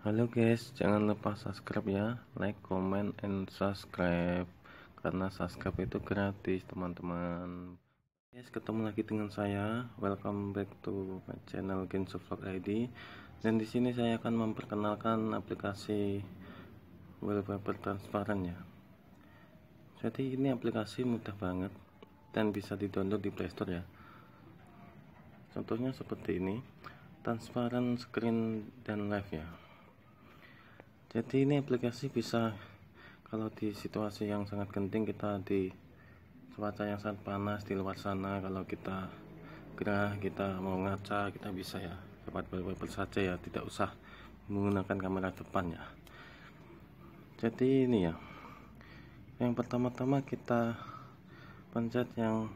Halo guys, jangan lupa subscribe ya, like, comment, and subscribe karena subscribe itu gratis teman-teman. Guys, ketemu lagi dengan saya. Welcome back to my channel Genso Vlog ID. Dan di sini saya akan memperkenalkan aplikasi wallpaper transparan ya. Jadi ini aplikasi mudah banget dan bisa didownload di Playstore ya. Contohnya seperti ini, transparan screen dan live ya jadi ini aplikasi bisa kalau di situasi yang sangat genting kita di cuaca yang sangat panas di luar sana kalau kita gerah kita mau ngaca kita bisa ya cepat-cepat saja ya tidak usah menggunakan kamera depan ya jadi ini ya yang pertama-tama kita pencet yang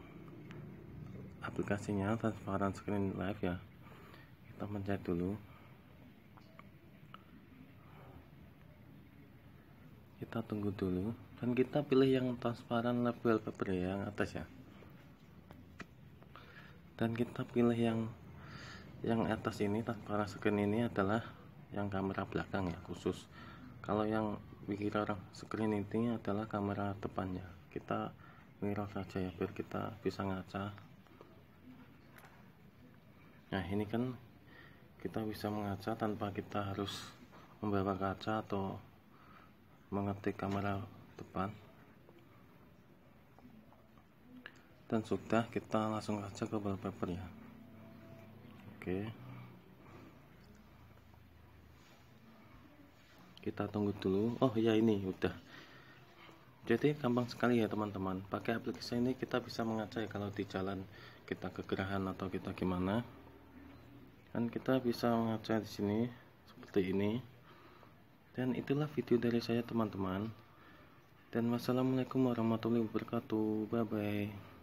aplikasinya transparan screen live ya kita pencet dulu kita tunggu dulu dan kita pilih yang transparan label paper ya, yang atas ya dan kita pilih yang yang atas ini transparan screen ini adalah yang kamera belakang ya khusus kalau yang mirror screen ini adalah kamera depannya kita mirror saja ya biar kita bisa ngaca nah ini kan kita bisa mengaca tanpa kita harus membawa kaca atau mengetik kamera depan dan sudah kita langsung aja ke wallpaper ya oke kita tunggu dulu oh ya ini udah jadi gampang sekali ya teman-teman pakai aplikasi ini kita bisa mengaca ya kalau di jalan kita kegerahan atau kita gimana kan kita bisa mengaca di sini seperti ini dan itulah video dari saya teman-teman. Dan wassalamualaikum warahmatullahi wabarakatuh. Bye bye.